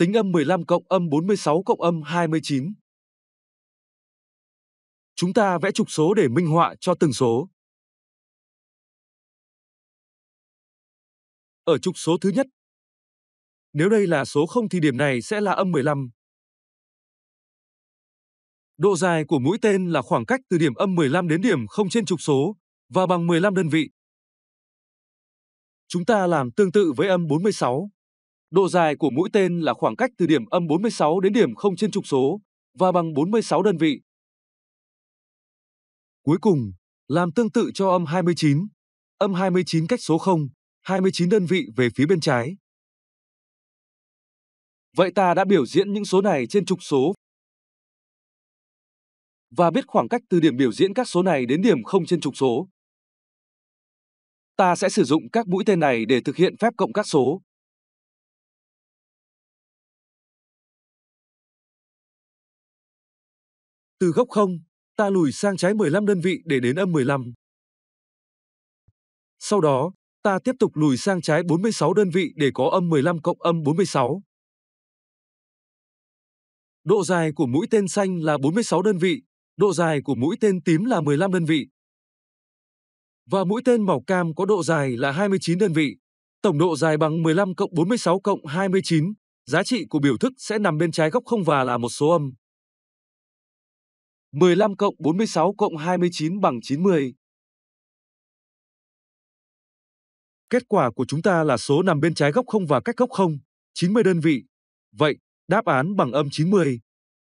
tính âm 15 cộng âm 46 cộng âm 29. Chúng ta vẽ trục số để minh họa cho từng số. Ở trục số thứ nhất, nếu đây là số 0 thì điểm này sẽ là âm 15. Độ dài của mũi tên là khoảng cách từ điểm âm 15 đến điểm 0 trên trục số và bằng 15 đơn vị. Chúng ta làm tương tự với âm 46. Độ dài của mũi tên là khoảng cách từ điểm âm 46 đến điểm không trên trục số và bằng 46 đơn vị. Cuối cùng, làm tương tự cho âm 29, âm 29 cách số 0, 29 đơn vị về phía bên trái. Vậy ta đã biểu diễn những số này trên trục số và biết khoảng cách từ điểm biểu diễn các số này đến điểm không trên trục số. Ta sẽ sử dụng các mũi tên này để thực hiện phép cộng các số. Từ góc không, ta lùi sang trái 15 đơn vị để đến âm 15. Sau đó, ta tiếp tục lùi sang trái 46 đơn vị để có âm 15 cộng âm 46. Độ dài của mũi tên xanh là 46 đơn vị, độ dài của mũi tên tím là 15 đơn vị. Và mũi tên màu cam có độ dài là 29 đơn vị. Tổng độ dài bằng 15 cộng 46 cộng 29, giá trị của biểu thức sẽ nằm bên trái góc không và là một số âm. 15 cộng 46 cộng 29 bằng 90. Kết quả của chúng ta là số nằm bên trái góc không và cách góc không, 90 đơn vị. Vậy, đáp án bằng âm 90.